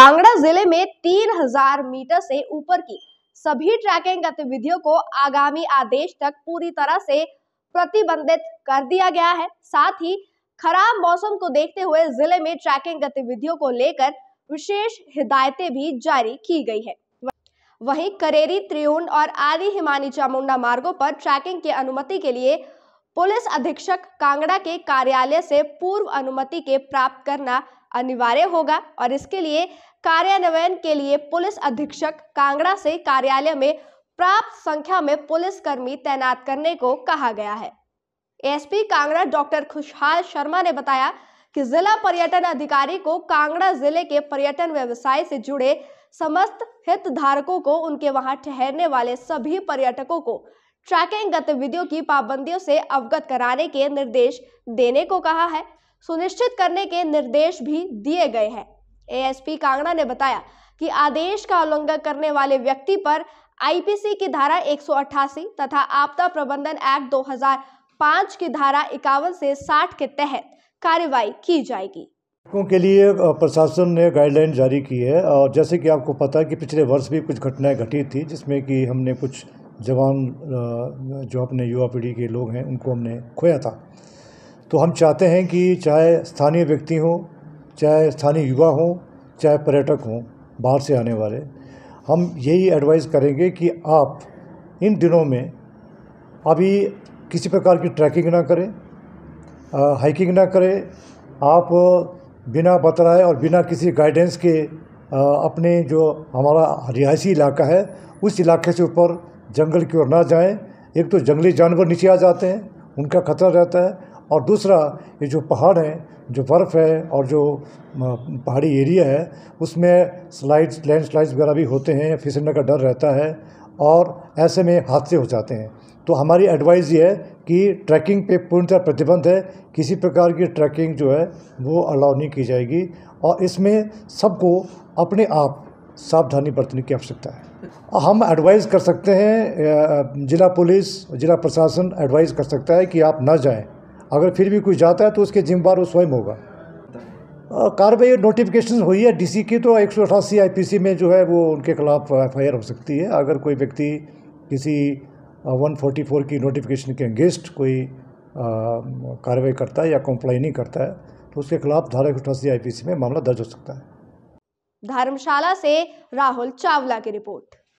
कांगड़ा जिले में 3000 मीटर से ऊपर की सभी ट्रैकिंग गतिविधियों को आगामी आदेश तक पूरी तरह से प्रतिबंधित कर दिया गया है साथ ही खराब मौसम को देखते हुए जिले में ट्रैकिंग गतिविधियों को लेकर विशेष हिदायतें भी जारी की गई है वहीं करेरी त्रिउंड और आदि हिमानी चामुंडा मार्गों पर ट्रैकिंग की अनुमति के लिए पुलिस अधीक्षक कांगड़ा के कार्यालय से पूर्व अनुमति के प्राप्त करना अनिवार्य होगा और इसके लिए कार्यान्वयन के लिए पुलिस अधीक्षक कांगड़ा से कार्यालय में प्राप्त संख्या में पुलिस कर्मी तैनात करने को कहा गया है एसपी कांगड़ा डॉक्टर खुशहाल शर्मा ने बताया कि जिला पर्यटन अधिकारी को कांगड़ा जिले के पर्यटन व्यवसाय से जुड़े समस्त हितधारकों को उनके वहां ठहरने वाले सभी पर्यटकों को ट्रैकिंग गतिविधियों की पाबंदियों से अवगत कराने के निर्देश देने को कहा है सुनिश्चित करने के निर्देश भी दिए गए हैं एएसपी कांगड़ा ने बताया कि आदेश का उल्लंघन करने वाले व्यक्ति पर आईपीसी की धारा 188 तथा आपदा प्रबंधन एक्ट 2005 की धारा इक्यावन से 60 के तहत कार्रवाई की जाएगी के लिए प्रशासन ने गाइडलाइन जारी की है और जैसे कि आपको पता है कि पिछले वर्ष भी कुछ घटनाएं घटी थी जिसमें कि हमने कुछ जवान जो अपने युवा पीढ़ी के लोग हैं उनको हमने खोया था तो हम चाहते हैं कि चाहे स्थानीय व्यक्ति हो चाहे स्थानीय युवा हों चाहे पर्यटक हों बाहर से आने वाले हम यही एडवाइस करेंगे कि आप इन दिनों में अभी किसी प्रकार की ट्रैकिंग ना करें हाइकिंग ना करें आप बिना बतलाए और बिना किसी गाइडेंस के आ, अपने जो हमारा रिहायशी इलाका है उस इलाके से ऊपर जंगल की ओर ना जाएं एक तो जंगली जानवर नीचे आ जाते हैं उनका खतरा रहता है और दूसरा ये जो पहाड़ है जो बर्फ़ है और जो पहाड़ी एरिया है उसमें स्लाइड्स लैंड स्लाइड्स वगैरह भी होते हैं फिसलने का डर रहता है और ऐसे में हादसे हो जाते हैं तो हमारी एडवाइस ये है कि ट्रैकिंग पे पूर्णतः प्रतिबंध है किसी प्रकार की ट्रैकिंग जो है वो अलाउ नहीं की जाएगी और इसमें सबको अपने आप सावधानी बरतने की आवश्यकता है हम एडवाइस कर सकते हैं जिला पुलिस जिला प्रशासन एडवाइस कर सकता है कि आप ना जाएं अगर फिर भी कुछ जाता है तो उसके जिम्मेवार वो स्वयं होगा कार्रवाई नोटिफिकेशन हुई है डीसी की तो एक सौ अठासी आई में जो है वो उनके खिलाफ एफ हो सकती है अगर कोई व्यक्ति किसी वन फोर्टी फोर की नोटिफिकेशन के अंगेंस्ट कोई कार्रवाई करता है या कंप्लाई नहीं करता है तो उसके खिलाफ धारा एक सौ अठासी आई में मामला दर्ज हो सकता है धर्मशाला से राहुल चावला की रिपोर्ट